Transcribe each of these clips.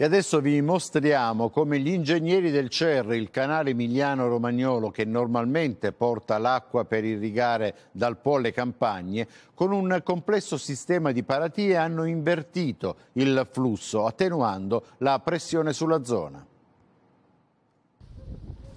E adesso vi mostriamo come gli ingegneri del CER, il canale Emiliano-Romagnolo che normalmente porta l'acqua per irrigare dal Po le campagne, con un complesso sistema di paratie hanno invertito il flusso, attenuando la pressione sulla zona.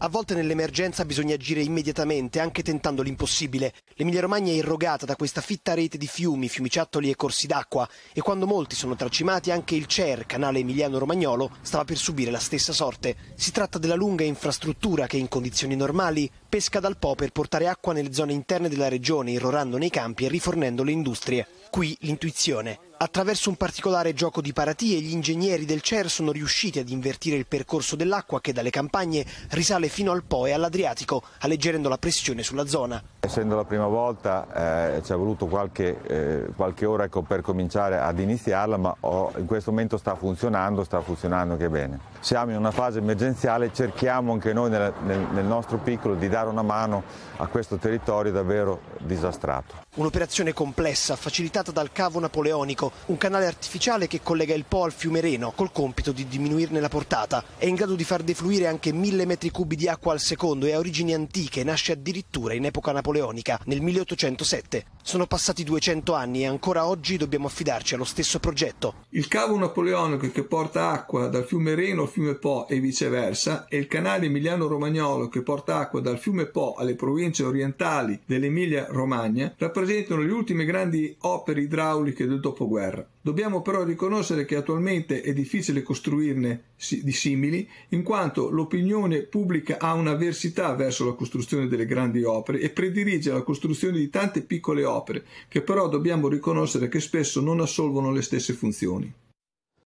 A volte nell'emergenza bisogna agire immediatamente, anche tentando l'impossibile. L'Emilia Romagna è irrogata da questa fitta rete di fiumi, fiumiciattoli e corsi d'acqua e quando molti sono tracimati anche il CER, canale emiliano-romagnolo, stava per subire la stessa sorte. Si tratta della lunga infrastruttura che in condizioni normali pesca dal Po per portare acqua nelle zone interne della regione, irrorando nei campi e rifornendo le industrie. Qui l'intuizione Attraverso un particolare gioco di paratie, gli ingegneri del CER sono riusciti ad invertire il percorso dell'acqua che dalle campagne risale fino al Po e all'Adriatico, alleggerendo la pressione sulla zona. Essendo la prima volta eh, ci è voluto qualche, eh, qualche ora ecco, per cominciare ad iniziarla, ma ho, in questo momento sta funzionando, sta funzionando anche bene. Siamo in una fase emergenziale, cerchiamo anche noi nel, nel, nel nostro piccolo di dare una mano a questo territorio davvero disastrato. Un'operazione complessa, facilitata dal cavo napoleonico, un canale artificiale che collega il Po al fiume Reno, col compito di diminuirne la portata. È in grado di far defluire anche mille metri cubi di acqua al secondo e ha origini antiche, nasce addirittura in epoca napoleonica napoleonica nel 1807 sono passati 200 anni e ancora oggi dobbiamo affidarci allo stesso progetto. Il cavo napoleonico che porta acqua dal fiume Reno al fiume Po e viceversa e il canale emiliano-romagnolo che porta acqua dal fiume Po alle province orientali dell'Emilia-Romagna rappresentano le ultime grandi opere idrauliche del dopoguerra. Dobbiamo però riconoscere che attualmente è difficile costruirne di simili, in quanto l'opinione pubblica ha un'avversità verso la costruzione delle grandi opere e predirige la costruzione di tante piccole opere opere, che però dobbiamo riconoscere che spesso non assolvono le stesse funzioni.